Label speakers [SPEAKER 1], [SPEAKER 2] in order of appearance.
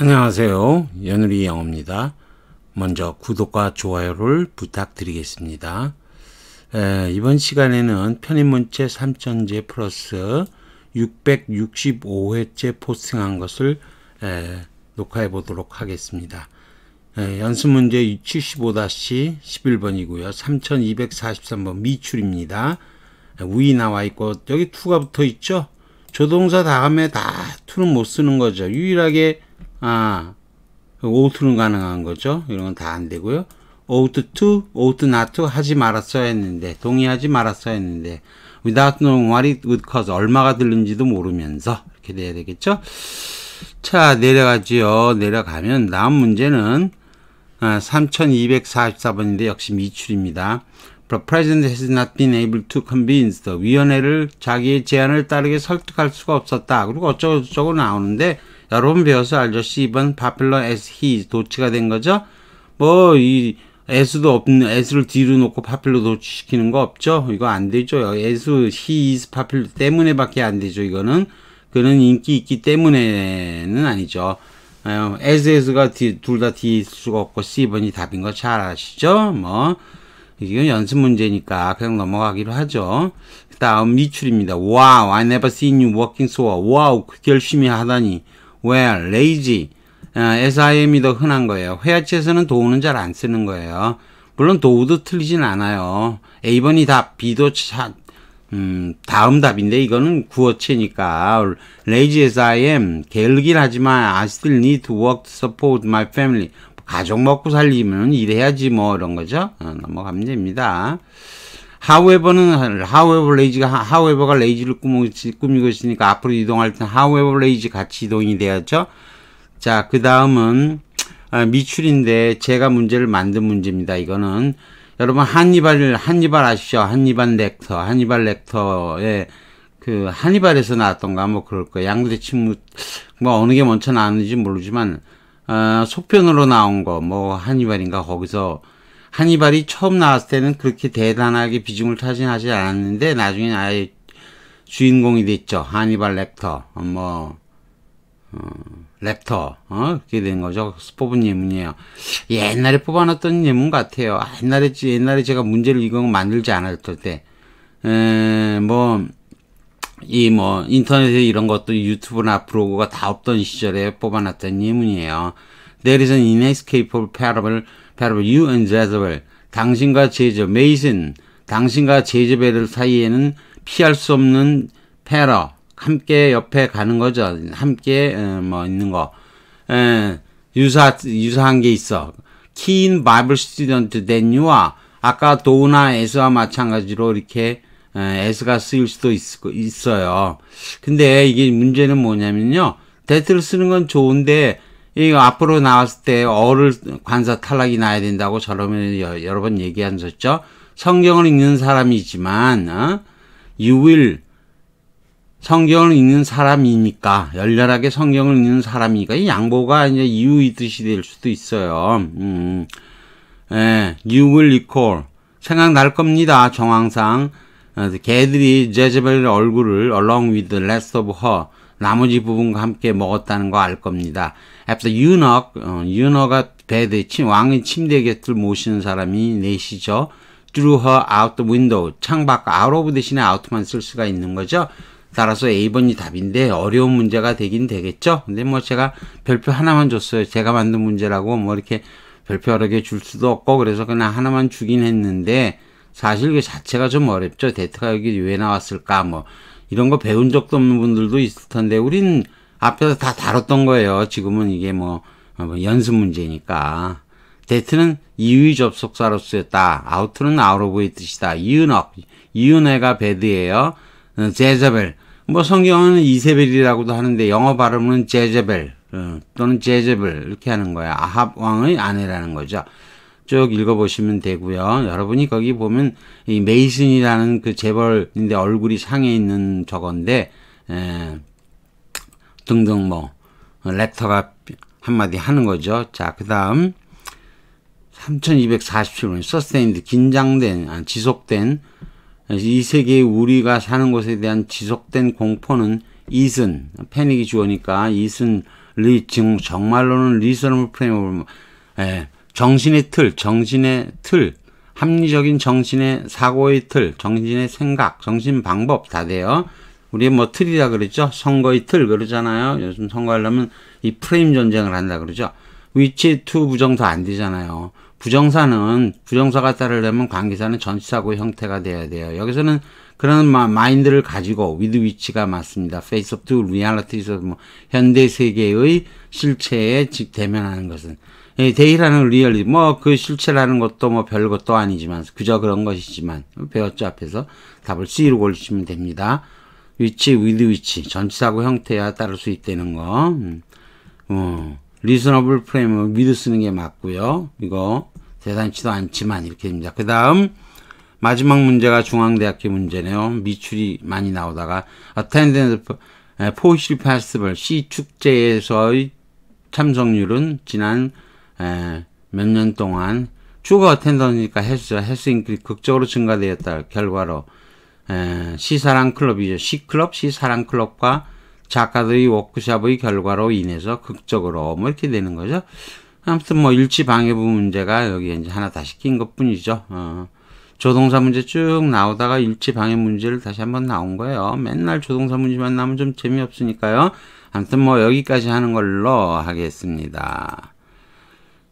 [SPEAKER 1] 안녕하세요. 연우리 영어입니다. 먼저 구독과 좋아요를 부탁드리겠습니다. 에, 이번 시간에는 편입문체 3천제 플러스 665회째 포스팅한 것을 에, 녹화해 보도록 하겠습니다. 에, 연습문제 75-11번이고요. 3243번 미출입니다. 우이 나와 있고 여기 투가 붙어 있죠? 조동사 다음에 다 투는 못 쓰는 거죠. 유일하게 아, 오우트는 가능한 거죠. 이런 건 다 안 되고요. 오 u g 투, t to, o u 하지 말았어야 했는데, 동의하지 말았어야 했는데, without knowing what it would cause, 얼마가 들는지도 모르면서, 이렇게 돼야 되겠죠? 자, 내려가지요. 내려가면, 다음 문제는, 아, 3244번인데, 역시 미출입니다. The president has not been able to convince the 위원회를 자기의 제안을 따르게 설득할 수가 없었다. 그리고 어쩌고저쩌고 나오는데, 여러분 배워서 알죠. C번 popular as he 도치가 된 거죠. 뭐이 as도 없는 as를 뒤로 놓고 popular 도치시키는 거 없죠. 이거 안 되죠. as he is popular 때문에밖에 안 되죠. 이거는 그는 인기 있기 때문에는 아니죠. as 어, as가 둘 다 뒤에 있을 수가 없고 C번이 답인 거 잘 아시죠? 뭐 이건 연습 문제니까 그냥 넘어가기로 하죠. 그 다음 미출입니다. 와우, I never seen you working so hard. 와우, 그렇게 열심히 하다니. where, lazy, 어, sim이 더 흔한 거예요. 회화체에서는 도우는 잘 안 쓰는 거예요. 물론 도우도 틀리진 않아요. A번이 답, B도 차, 음, 다음 답인데 이거는 구어체니까 lazy as I am 게을긴 하지만 I still need to work to support my family 가족 먹고 살리면 일해야지 뭐 이런 거죠 어, 넘어가면 됩니다 however는 however 레이지가 however가 레이지를 꾸미고 있으니까 앞으로 이동할 때 however 레이지 같이 이동이 되었죠. 자, 그 다음은 아, 미출인데 제가 문제를 만든 문제입니다. 이거는 여러분 한니발 한니발 아시죠? 한니발 렉터, 한니발 렉터의 그 한니발에서 나왔던가 뭐 그럴 거예요. 양대 친구 뭐 어느 게 먼저 나왔는지 모르지만 어, 속편으로 나온 거 뭐 한니발인가 거기서 하니발이 처음 나왔을 때는 그렇게 대단하게 비중을 차지하지 않았는데 나중에 아예 주인공이 됐죠. 하니발 랩터, 어, 뭐, 어, 랩터, 어, 그렇게 된 거죠. 뽑은 예문이에요. 옛날에 뽑아놨던 예문 같아요. 아, 옛날에, 옛날에 제가 문제를 이거 만들지 않았을 때, 에, 뭐, 이 뭐 인터넷에 이런 것도 유튜브나 블로그가 다 없던 시절에 뽑아놨던 예문이에요. There is an inescapable parable, parable you and Jezebel. 당신과 제저, 메이슨, 당신과 제저벨 사이에는 피할 수 없는 패러, 함께 옆에 가는 거죠. 함께 에, 어, 뭐 있는 거. 에, 유사 유사한 게 있어. 키인 바이블 스튜던트 댄유와 아까 도우나 에스와 마찬가지로 이렇게 에, 에스가 쓰일 수도 있, 있어요. 근데 이게 문제는 뭐냐면요. 데트를 쓰는 건 좋은데 이거 앞으로 나왔을 때 어를 관사 탈락이 나야 된다고 저러면 여러 번 얘기하셨죠. 성경을 읽는 사람이지만 어? 유일 성경을 읽는 사람이니까 열렬하게 성경을 읽는 사람이니까 이 양보가 이제 이유이듯이될 수도 있어요. 음. 예, you will recall 생각날 겁니다. 정황상 어, 개들이 제즈벨의 얼굴을 along with the rest of her 나머지 부분과 함께 먹었다는 거 알 겁니다. 앞서 윤억, 어, 윤어가 배대 왕의 침대 곁을 모시는 사람이 넷이죠. through her out the window. 창밖 out of 대신에 out만 쓸 수가 있는 거죠. 따라서 A번이 답인데 어려운 문제가 되긴 되겠죠. 근데 뭐 제가 별표 하나만 줬어요. 제가 만든 문제라고 뭐 이렇게 별표 여러 개 줄 수도 없고 그래서 그냥 하나만 주긴 했는데 사실 그 자체가 좀 어렵죠. 데트가 여기 왜 나왔을까 뭐 이런 거 배운 적도 없는 분들도 있을 텐데 우린 앞에서 다 다뤘던 거예요. 지금은 이게 뭐, 뭐 연습 문제니까. 데트는 이위 접속사로 쓰였다. 아우트는 아우 오브의 뜻이다. 이은업, 이은혜가 배드예요. 어, 제자벨. 뭐 성경은 이세벨이라고도 하는데 영어 발음은 제제벨 어, 또는 제제벨 이렇게 하는 거야. 아합 왕의 아내라는 거죠. 쭉 읽어보시면 되고요. 여러분이 거기 보면 이 메이슨이라는 그 재벌인데 얼굴이 상에 있는 저건데 에, 등등 뭐 렉터가 한마디 하는 거죠. 자, 그 다음 3247원 서스테인드 긴장된 아, 지속된 이 세계의 우리가 사는 곳에 대한 지속된 공포는 이슨 패닉이 주어니까 이슨 리증 정말로는 리서널 프레임을 예, 뭐, 정신의 틀, 정신의 틀, 합리적인 정신의 사고의 틀, 정신의 생각, 정신 방법 다 돼요. 우리 뭐 틀이라 그랬죠? 선거의 틀 그러잖아요. 요즘 선거하려면 이 프레임 전쟁을 한다 그러죠. 위치 투 부정사 안 되잖아요. 부정사는 부정사가 따르려면 관계사는 전치사고 형태가 돼야 돼요. 여기서는 그런 마인드를 가지고 위드 위치가 맞습니다. 페이스 오투 리얼리티에서 뭐 현대 세계의 실체에 직 대면하는 것은 예, 데이라는 리얼리 뭐, 그 실체라는 것도 뭐 별것도 아니지만, 그저 그런 것이지만, 배웠죠, 앞에서. 답을 C로 고르시면 됩니다. 위치, 위드 위치, 전치사고 형태야 따를 수 있다는 거. 음. 리스너블 프레임은 위드 쓰는 게 맞고요. 이거, 대단치도 않지만, 이렇게 됩니다. 그 다음, 마지막 문제가 중앙대학교 문제네요. 미출이 많이 나오다가, attendance, 포실 파스벌, C 축제에서의 참석률은 지난 예, 몇년 동안 주거 어텐더니까 헬스, 헬스 인기 극적으로 증가되었다. 결과로 에, 예, 시사랑 클럽이죠. 시클럽, 시사랑 클럽과 작가들의 워크샵의 결과로 인해서 극적으로 뭐 이렇게 되는 거죠. 아무튼 뭐 일치 방해부 문제가 여기에 이제 하나 다시 낀 것뿐이죠. 어. 조동사 문제 쭉 나오다가 일치 방해 문제를 다시 한번 나온 거예요. 맨날 조동사 문제만 나오면 좀 재미없으니까요. 아무튼 뭐 여기까지 하는 걸로 하겠습니다.